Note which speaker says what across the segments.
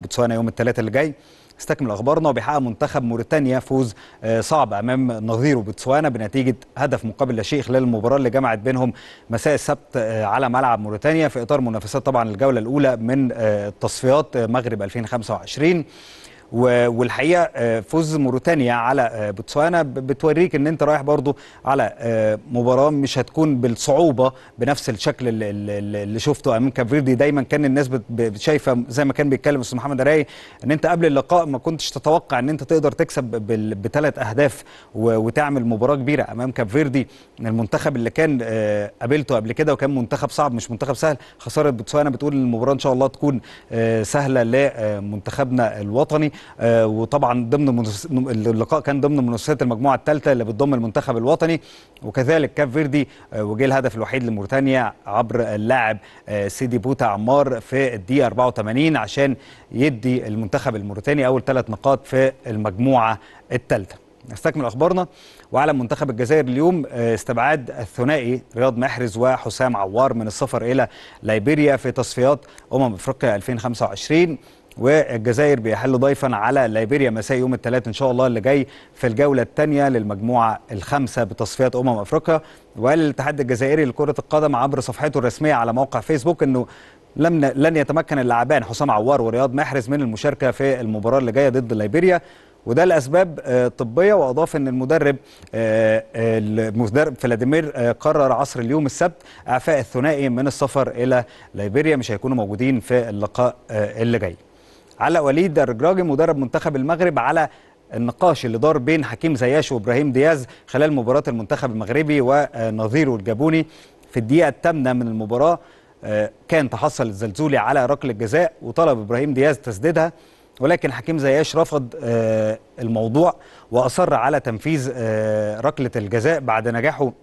Speaker 1: بوتسوانا يوم الثلاثاء اللي جاي استكمل اخبارنا وبيحقق منتخب موريتانيا فوز آه، صعب امام نظيره بوتسوانا بنتيجه هدف مقابل لا شيء خلال المباراه اللي جمعت بينهم مساء السبت آه، على ملعب موريتانيا في اطار منافسات طبعا الجوله الاولى من التصفيات آه، مغرب 2025 والحقيقه آه، فوز موريتانيا على آه، بوتسوانا بتوريك ان انت رايح برضو على آه، مباراه مش هتكون بالصعوبه بنفس الشكل اللي شفته امام كافيردي دايما كان الناس شايفه زي ما كان بيتكلم استاذ محمد راي ان انت قبل اللقاء ما كنتش تتوقع ان انت تقدر تكسب بثلاث اهداف وتعمل مباراه كبيره امام كافيردي المنتخب اللي كان قابلته قبل كده وكان منتخب صعب مش منتخب سهل خساره بوتسوانا بتقول ان المباراه ان شاء الله تكون سهله لمنتخبنا الوطني آه، وطبعا ضمن اللقاء كان ضمن منافسات المجموعه الثالثه اللي بتضم المنتخب الوطني وكذلك كاب فيردي آه، وجه الهدف الوحيد لموريتانيا عبر اللاعب آه، سيدي بوتا عمار في الدقيقه 84 عشان يدي المنتخب الموريتاني اول ثلاث نقاط في المجموعه الثالثه نستكمل اخبارنا واعلن منتخب الجزائر اليوم استبعاد الثنائي رياض محرز وحسام عوار من السفر الى ليبيريا في تصفيات امم افريقيا 2025 والجزائر بيحل ضيفا على ليبيريا مساء يوم الثلاث ان شاء الله اللي جاي في الجوله الثانيه للمجموعه الخامسه بتصفيات امم افريقيا وقال الاتحاد الجزائري لكره القدم عبر صفحته الرسميه على موقع فيسبوك انه لم لن يتمكن اللاعبان حسام عوار ورياض محرز من المشاركه في المباراه اللي جايه ضد ليبيريا وده لاسباب آه، طبيه واضاف ان المدرب آه، آه، المدرب فلاديمير قرر عصر اليوم السبت اعفاء الثنائي من السفر الى ليبيريا مش هيكونوا موجودين في اللقاء اللي جاي على وليد الرجراجي مدرب منتخب المغرب على النقاش اللي دار بين حكيم زياش وابراهيم دياز خلال مباراه المنتخب المغربي ونظيره الجابوني في الدقيقه الثامنه من المباراه آه، كان تحصل الزلزولي على ركله جزاء وطلب ابراهيم دياز تسديدها ولكن حكيم زياش رفض آه، الموضوع واصر على تنفيذ آه، ركله الجزاء بعد نجاحه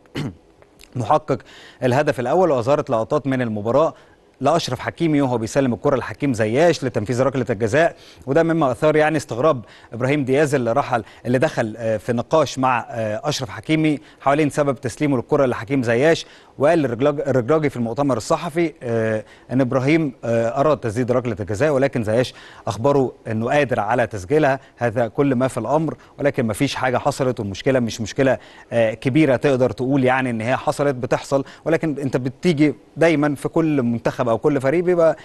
Speaker 1: محقق الهدف الاول واظهرت لقطات من المباراه لاشرف حكيمي وهو بيسلم الكره لحكيم زياش لتنفيذ ركله الجزاء وده مما اثار يعني استغراب ابراهيم دياز اللي رحل اللي دخل آه، في نقاش مع آه، اشرف حكيمي حوالين سبب تسليمه للكره لحكيم زياش وقال الرجراجي في المؤتمر الصحفي آه، ان ابراهيم اراد تسديد ركله الجزاء ولكن زياش اخبره انه قادر على تسجيلها هذا كل ما في الامر ولكن ما فيش حاجه حصلت والمشكله مش مشكله كبيره تقدر تقول يعني ان هي حصلت بتحصل ولكن انت بتيجي دايما في كل منتخب منتخب او كل فريق بيبقى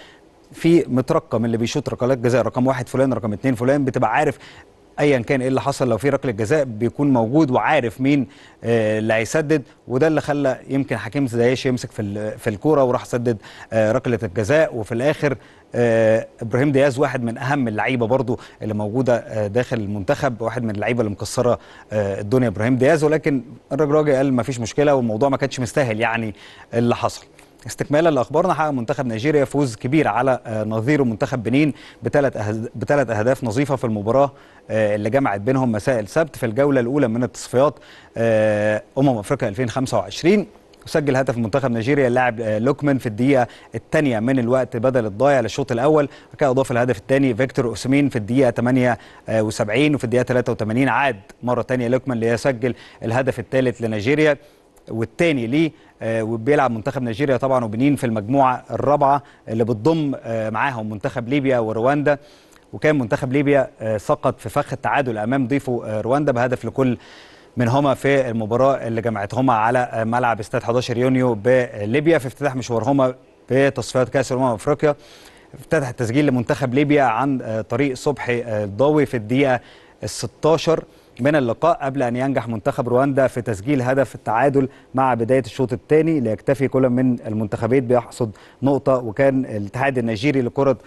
Speaker 1: في مترقم اللي بيشوط ركلات جزاء رقم واحد فلان رقم اتنين فلان بتبقى عارف ايا كان ايه اللي حصل لو في ركله جزاء بيكون موجود وعارف مين آه، اللي هيسدد وده اللي خلى يمكن حكيم زياش يمسك في في الكوره وراح سدد آه، ركله الجزاء وفي الاخر آه، ابراهيم دياز واحد من اهم اللعيبه برضو اللي موجوده داخل المنتخب واحد من اللعيبه اللي مكسره الدنيا ابراهيم دياز ولكن الراجل قال ما فيش مشكله والموضوع ما كانش مستاهل يعني اللي حصل استكمالا لاخبارنا حقق منتخب نيجيريا فوز كبير على آه، نظيره منتخب بنين بثلاث بثلاث اهداف نظيفه في المباراه آه، اللي جمعت بينهم مساء السبت في الجوله الاولى من التصفيات آه، امم افريقيا 2025 سجل هدف منتخب نيجيريا اللاعب لوكمان في الدقيقه الثانيه من الوقت بدل الضايع للشوط الاول وكان اضاف الهدف الثاني فيكتور اوسمين في الدقيقه 78 وفي الدقيقه 83 عاد مره ثانيه لوكمان ليسجل الهدف الثالث لنيجيريا والثاني ليه آه، وبيلعب منتخب نيجيريا طبعا وبنين في المجموعه الرابعه اللي بتضم آه، معاهم منتخب ليبيا ورواندا وكان منتخب ليبيا آه، سقط في فخ التعادل امام ضيفه رواندا بهدف لكل منهما في المباراه اللي جمعتهما على ملعب استاد 11 يونيو بليبيا في افتتاح مشوارهما في تصفيات كاس الامم افريقيا افتتح التسجيل لمنتخب ليبيا عن طريق صبحي الضاوي في الدقيقه 16 من اللقاء قبل أن ينجح منتخب رواندا في تسجيل هدف التعادل مع بداية الشوط الثاني ليكتفي كل من المنتخبين بيحصد نقطة وكان الاتحاد النيجيري لكرة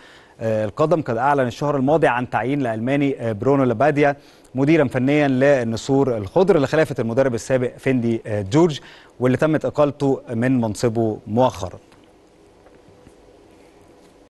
Speaker 1: آه، القدم قد أعلن الشهر الماضي عن تعيين الألماني آه، برونو لاباديا مديرا فنيا للنسور الخضر لخلافة المدرب السابق فندي آه، جورج واللي تمت إقالته من منصبه مؤخرا